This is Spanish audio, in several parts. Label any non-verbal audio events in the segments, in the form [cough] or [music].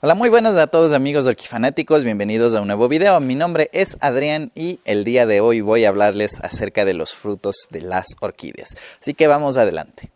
Hola, muy buenas a todos amigos orquifanáticos, bienvenidos a un nuevo video. Mi nombre es Adrián y el día de hoy voy a hablarles acerca de los frutos de las orquídeas. Así que vamos adelante.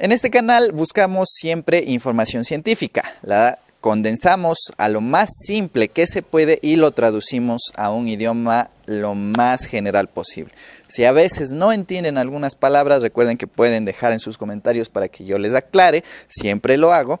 En este canal buscamos siempre información científica, la condensamos a lo más simple que se puede y lo traducimos a un idioma lo más general posible. Si a veces no entienden algunas palabras, recuerden que pueden dejar en sus comentarios para que yo les aclare, siempre lo hago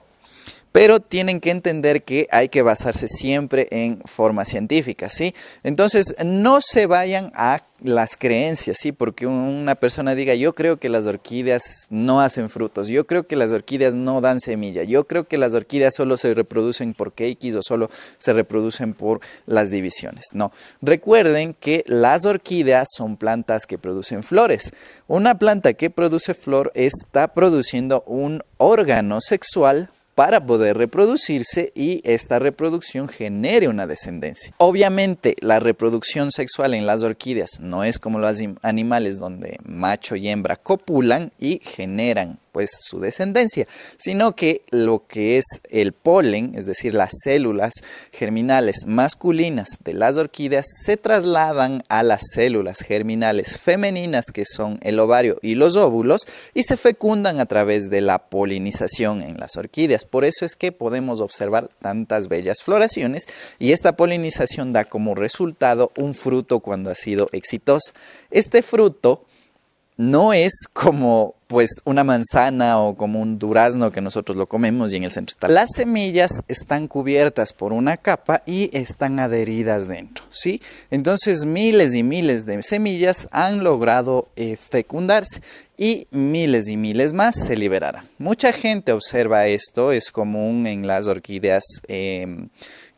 pero tienen que entender que hay que basarse siempre en forma científica, ¿sí? Entonces, no se vayan a las creencias, ¿sí? Porque una persona diga, yo creo que las orquídeas no hacen frutos, yo creo que las orquídeas no dan semilla, yo creo que las orquídeas solo se reproducen por X o solo se reproducen por las divisiones. No, recuerden que las orquídeas son plantas que producen flores. Una planta que produce flor está produciendo un órgano sexual para poder reproducirse y esta reproducción genere una descendencia. Obviamente la reproducción sexual en las orquídeas no es como los animales donde macho y hembra copulan y generan pues, su descendencia, sino que lo que es el polen, es decir, las células germinales masculinas de las orquídeas, se trasladan a las células germinales femeninas que son el ovario y los óvulos y se fecundan a través de la polinización en las orquídeas. Por eso es que podemos observar tantas bellas floraciones y esta polinización da como resultado un fruto cuando ha sido exitoso. Este fruto no es como pues una manzana o como un durazno que nosotros lo comemos y en el centro está. Las semillas están cubiertas por una capa y están adheridas dentro, ¿sí? Entonces miles y miles de semillas han logrado eh, fecundarse y miles y miles más se liberarán. Mucha gente observa esto, es común en las orquídeas. Em,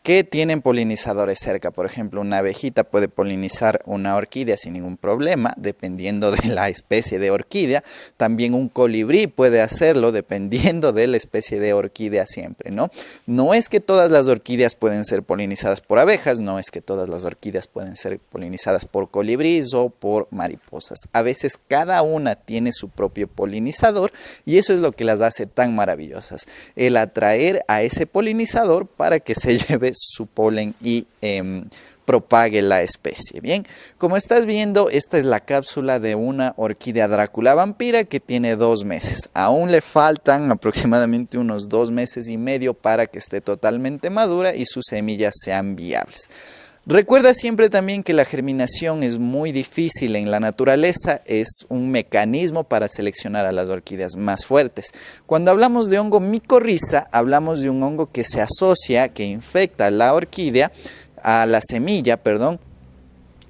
que tienen polinizadores cerca. Por ejemplo, una abejita puede polinizar una orquídea sin ningún problema, dependiendo de la especie de orquídea. También un colibrí puede hacerlo dependiendo de la especie de orquídea siempre, ¿no? No es que todas las orquídeas pueden ser polinizadas por abejas, no es que todas las orquídeas pueden ser polinizadas por colibríes o por mariposas. A veces cada una tiene su propio polinizador y eso es lo que las hace tan maravillosas. El atraer a ese polinizador para que se [laughs] lleve su polen y em, propague la especie. Bien, como estás viendo, esta es la cápsula de una orquídea Drácula vampira que tiene dos meses. Aún le faltan aproximadamente unos dos meses y medio para que esté totalmente madura y sus semillas sean viables. Recuerda siempre también que la germinación es muy difícil en la naturaleza, es un mecanismo para seleccionar a las orquídeas más fuertes. Cuando hablamos de hongo micorriza, hablamos de un hongo que se asocia, que infecta a la orquídea, a la semilla, perdón,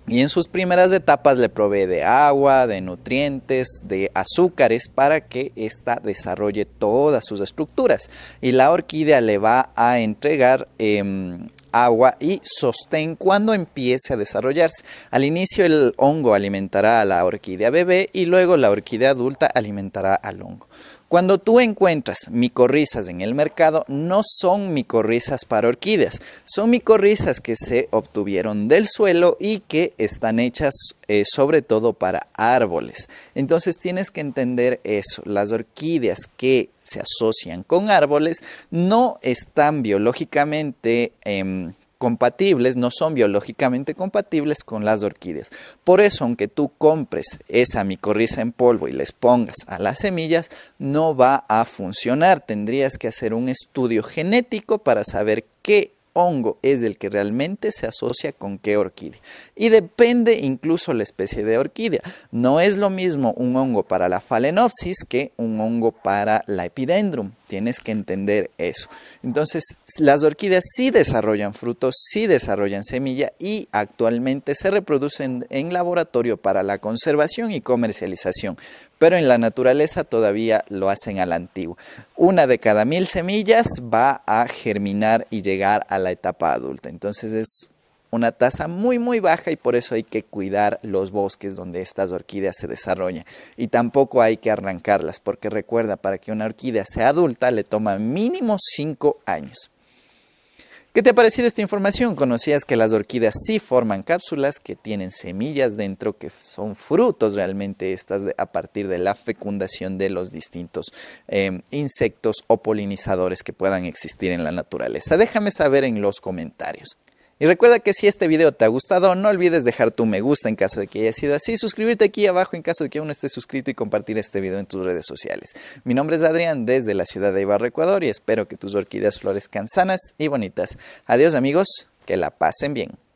y en sus primeras etapas le provee de agua, de nutrientes, de azúcares para que ésta desarrolle todas sus estructuras. Y la orquídea le va a entregar em, agua y sostén cuando empiece a desarrollarse. Al inicio el hongo alimentará a la orquídea bebé y luego la orquídea adulta alimentará al hongo. Cuando tú encuentras micorrizas en el mercado, no son micorrizas para orquídeas, son micorrizas que se obtuvieron del suelo y que están hechas eh, sobre todo para árboles. Entonces tienes que entender eso, las orquídeas que se asocian con árboles no están biológicamente... Em, compatibles, no son biológicamente compatibles con las orquídeas. Por eso, aunque tú compres esa micorriza en polvo y les pongas a las semillas, no va a funcionar. Tendrías que hacer un estudio genético para saber qué hongo es el que realmente se asocia con qué orquídea. Y depende incluso la especie de orquídea. No es lo mismo un hongo para la falenopsis que un hongo para la epidendrum. Tienes que entender eso. Entonces, las orquídeas sí desarrollan frutos, sí desarrollan semilla y actualmente se reproducen en laboratorio para la conservación y comercialización, pero en la naturaleza todavía lo hacen al antiguo. Una de cada mil semillas va a germinar y llegar a la etapa adulta. Entonces es una tasa muy muy baja y por eso hay que cuidar los bosques donde estas orquídeas se desarrollan y tampoco hay que arrancarlas porque recuerda para que una orquídea sea adulta le toma mínimo 5 años. ¿Qué te ha parecido esta información? ¿Conocías que las orquídeas sí forman cápsulas que tienen semillas dentro que son frutos realmente estas a partir de la fecundación de los distintos em, insectos o polinizadores que puedan existir en la naturaleza? Déjame saber en los comentarios. Y recuerda que si este video te ha gustado, no olvides dejar tu me gusta en caso de que haya sido así, suscribirte aquí abajo en caso de que aún no estés suscrito y compartir este video en tus redes sociales. Mi nombre es Adrián desde la ciudad de Ibarra, Ecuador y espero que tus orquídeas florezcan sanas y bonitas. Adiós amigos, que la pasen bien.